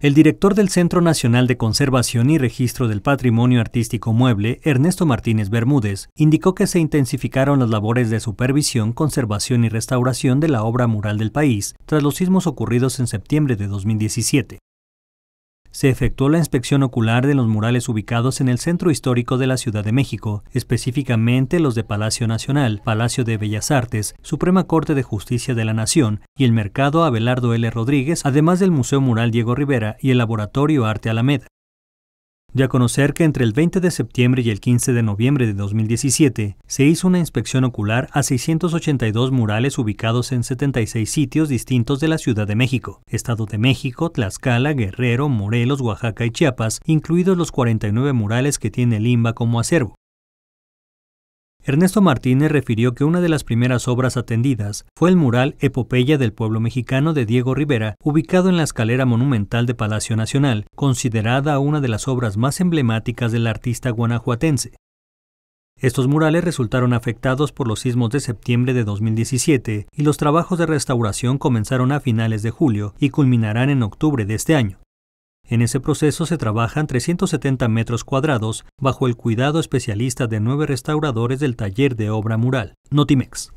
El director del Centro Nacional de Conservación y Registro del Patrimonio Artístico Mueble, Ernesto Martínez Bermúdez, indicó que se intensificaron las labores de supervisión, conservación y restauración de la obra mural del país tras los sismos ocurridos en septiembre de 2017 se efectuó la inspección ocular de los murales ubicados en el centro histórico de la Ciudad de México, específicamente los de Palacio Nacional, Palacio de Bellas Artes, Suprema Corte de Justicia de la Nación y el Mercado Abelardo L. Rodríguez, además del Museo Mural Diego Rivera y el Laboratorio Arte Alameda de a conocer que entre el 20 de septiembre y el 15 de noviembre de 2017 se hizo una inspección ocular a 682 murales ubicados en 76 sitios distintos de la Ciudad de México, Estado de México, Tlaxcala, Guerrero, Morelos, Oaxaca y Chiapas, incluidos los 49 murales que tiene Limba como acervo. Ernesto Martínez refirió que una de las primeras obras atendidas fue el mural Epopeya del pueblo mexicano de Diego Rivera, ubicado en la escalera monumental de Palacio Nacional, considerada una de las obras más emblemáticas del artista guanajuatense. Estos murales resultaron afectados por los sismos de septiembre de 2017 y los trabajos de restauración comenzaron a finales de julio y culminarán en octubre de este año. En ese proceso se trabajan 370 metros cuadrados bajo el cuidado especialista de nueve restauradores del taller de obra mural, Notimex.